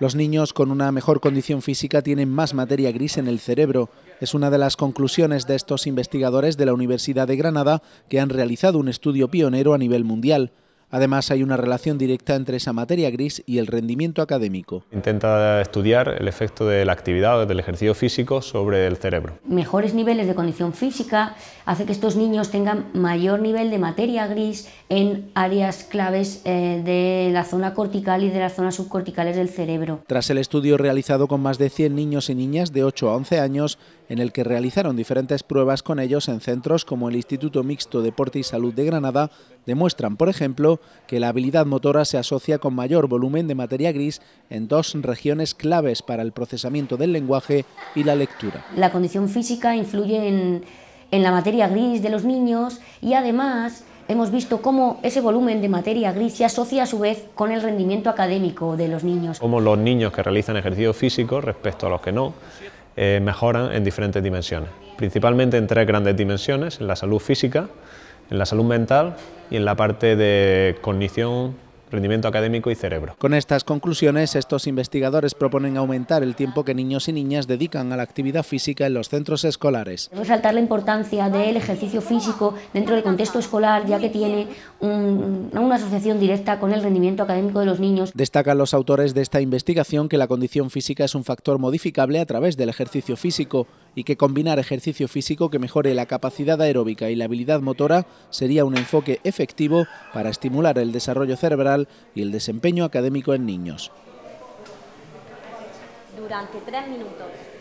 Los niños con una mejor condición física tienen más materia gris en el cerebro. Es una de las conclusiones de estos investigadores de la Universidad de Granada que han realizado un estudio pionero a nivel mundial. Además, hay una relación directa entre esa materia gris y el rendimiento académico. Intenta estudiar el efecto de la actividad o del ejercicio físico sobre el cerebro. Mejores niveles de condición física hace que estos niños tengan mayor nivel de materia gris en áreas claves eh, de la zona cortical y de las zonas subcorticales del cerebro. Tras el estudio realizado con más de 100 niños y niñas de 8 a 11 años, en el que realizaron diferentes pruebas con ellos en centros como el Instituto Mixto Deporte y Salud de Granada, demuestran, por ejemplo, que la habilidad motora se asocia con mayor volumen de materia gris en dos regiones claves para el procesamiento del lenguaje y la lectura. La condición física influye en, la materia gris de los niños y además hemos visto cómo ese volumen de materia gris se asocia a su vez con el rendimiento académico de los niños. Como los niños que realizan ejercicio físico respecto a los que no, eh, mejoran en diferentes dimensiones, principalmente en tres grandes dimensiones, en la salud física, en la salud mental y en la parte de cognición rendimiento académico y cerebro. Con estas conclusiones, estos investigadores proponen aumentar el tiempo que niños y niñas dedican a la actividad física en los centros escolares. Resaltar la importancia del ejercicio físico dentro del contexto escolar, ya que tiene una asociación directa con el rendimiento académico de los niños. Destacan los autores de esta investigación que la condición física es un factor modificable a través del ejercicio físico y que combinar ejercicio físico que mejore la capacidad aeróbica y la habilidad motora sería un enfoque efectivo para estimular el desarrollo cerebral y el desempeño académico en niños. Durante minutos.